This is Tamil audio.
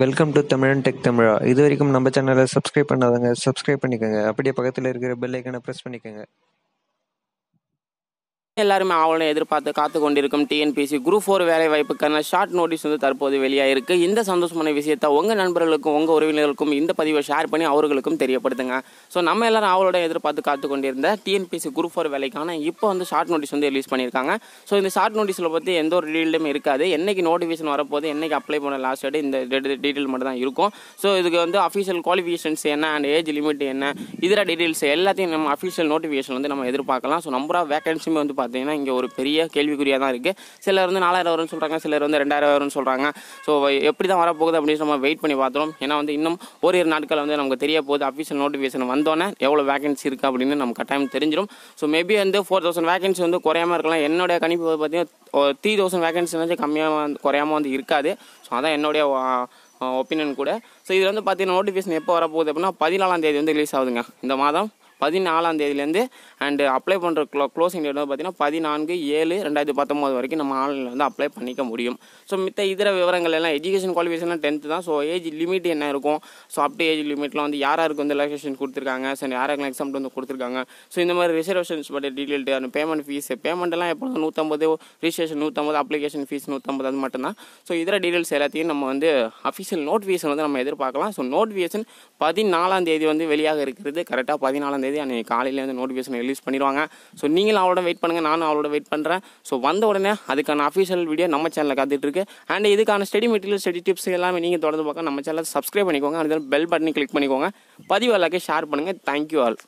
வெல்கம் டு தமிழன் டெக் தமிழா இது வரைக்கும் நம்ம சேனலை சப்ஸ்கிரைப் பண்ணாதாங்க சப்ஸ்கிரைப் பண்ணிக்கோங்க அப்படியே பக்கத்தில் இருக்கிற பெல் ஐக்கனை ப்ரெஸ் பண்ணிக்கோங்க எல்லாருமே ஆவலும் எதிர்பார்த்து காத்து கொண்டிருக்கும் டிஎன்பிசி குரூப் ஃபோர் வேலை வாய்ப்புக்கான ஷார்ட் நோட்டீஸ் வந்து தற்போது வெளியாயிருக்கு இந்த சந்தோஷமான விஷயத்தை உங்கள் நண்பர்களுக்கும் உங்கள் உறவினர்களுக்கும் இந்த பதிவை ஷேர் பண்ணி அவர்களுக்கும் தெரியப்படுத்துங்க ஸோ நம்ம எல்லாரும் ஆவலோட எதிர்பார்த்து காத்து கொண்டிருந்த டிஎன்பிசி குரூப் ஃபோர் வேலைக்கான இப்போ வந்து ஷார்ட் நோட்டீஸ் வந்து ரிலீஸ் பண்ணியிருக்காங்க ஸோ இந்த ஷார்ட் நோட்டீஸில் பற்றி எந்த ஒரு டீடெயிலுமே இருக்காது என்னைக்கு நோட்டிஃபிகேஷன் வரப்போது என்னைக்கு அப்ளை பண்ண லாஸ்ட் டேட் இந்த டீட்டெயில் மட்டும் தான் இருக்கும் ஸோ இதுக்கு வந்து அஃபீஷியல் குவாலிஃபிகேஷன்ஸ் என்ன அண்ட் ஏஜ் லிமிட் என்ன இதர டீட்டெயில்ஸ் எல்லாத்தையும் நம்ம அஃபீஷியல் நோட்டிஃபிகேஷன் வந்து நம்ம எதிர்பார்க்கலாம் ஸோ நம்பர் ஆஃப் வேகன்சியுமே வந்து பார்த்தீங்கன்னா இங்கே ஒரு பெரிய கேள்விக்குறியாக தான் இருக்குது சிலர் வந்து நாலாயிரம் வரும்னு சொல்கிறாங்க சிலர் வந்து ரெண்டாயிரம் வரும்னு சொல்கிறாங்க ஸோ எப்படி தான் வரப்போகுது அப்படின்னு நம்ம வெயிட் பண்ணி பார்த்துரும் ஏன்னா வந்து இன்னும் இரு நாட்கள் வந்து நமக்கு தெரிய போகுது அஃபீஷியல் நோட்டிஃபிகேஷன் வந்தோன்னே எவ்வளோ வேகன்சி இருக்குது அப்படின்னு நம்ம கட்டாயம் தெரிஞ்சிடும் ஸோ மேபி வந்து ஃபோர் தௌசண்ட் வேகன்சி வந்து குறையாமல் இருக்கலாம் என்னுடைய கணிப்பு பார்த்தீங்கன்னா த்ரீ தௌசண்ட் வேகன்சினாச்சும் கம்மியாக வந்து குறையாமல் வந்து இருக்காது ஸோ அதான் என்னுடைய ஒப்பீனியன் கூட ஸோ இது வந்து பார்த்தீங்கன்னா நோட்டிஃபிகேஷன் எப்போ வரப்போகுது அப்படின்னா பதினாலாம் தேதி வந்து ரிலீஸ் ஆகுதுங்க இந்த மாதம் பதினாலாம் தேதியிலேருந்து அண்டு அப்ளை பண்ணுற க்ளோ க்ளோசிங் டேட் வந்து பார்த்தீங்கன்னா பதினான்கு ஏழு ரெண்டாயிரத்தி பத்தொம்போது வரைக்கும் நம்ம ஆன்லைனில் வந்து அப்ளை பண்ணிக்க முடியும் ஸோ மித்த இதர விவரங்கள் எல்லாம் எஜுகேஷன் குவாலிஃபிகேஷன் டென்த்து தான் ஸோ ஏஜ் லிமிட் என்ன இருக்கும் ஸோ அப் ஏஜ் லிமிட்டில் வந்து யாருக்கு வந்து ரிலாக்ஸேஷன் கொடுத்துருக்காங்க ஸோ யாருக்கெல்லாம் எக்ஸாம் வந்து கொடுத்துருக்காங்க ஸோ இந்த மாதிரி ரிசர்வேஷன்ஸ் பற்றிய டீட்டெயில் அந்த பேமெண்ட் ஃபீஸ் பேமெண்ட்லாம் எப்போ நூற்றம்பது ரிஜிஸ்ட்ரேஷன் நூற்றம்பது அப்ளிகேஷன் ஃபீஸ் நூற்றம்பது அது மட்டும்தான் ஸோ இதர டீட்டெயில்ஸ் எல்லாத்தையும் நம்ம வந்து அஃபிஷியல் நோட்டிஃபிகேஷன் வந்து நம்ம எதிர்பார்க்கலாம் ஸோ நோட்டிஃபிகேஷன் பதினாலாம் தேதி வந்து வெளியாக இருக்கிறது கரெக்டாக பதினாலாம் தேதி அன்றைக்கி காலையில் வந்து நோட்டிஃபிகேஷன் ரிலீஸ் பண்ணிடுவாங்க ஸோ நீங்களும் அவளோட வெயிட் பண்ணுங்கள் நானும் அவளோட வெயிட் பண்ணுறேன் ஸோ வந்த உடனே அதுக்கான அஃபிஷியல் வீடியோ நம்ம சேனலில் காத்துட்ருக்கு அண்ட் இதுக்கான ஸ்டடி மெட்டீரியல் ஸ்டடி டிப்ஸ் எல்லாமே நீங்கள் தொடர்ந்து பார்க்க நம்ம சேனலை சப்ஸ்கிரைப் பண்ணிக்கோங்க அடுத்த பெல் பட்டனை கிளிக் பண்ணிக்கோங்க பதிவு எல்லாருக்கும் ஷேர் பண்ணுங்கள் தேங்க்யூ ஆல்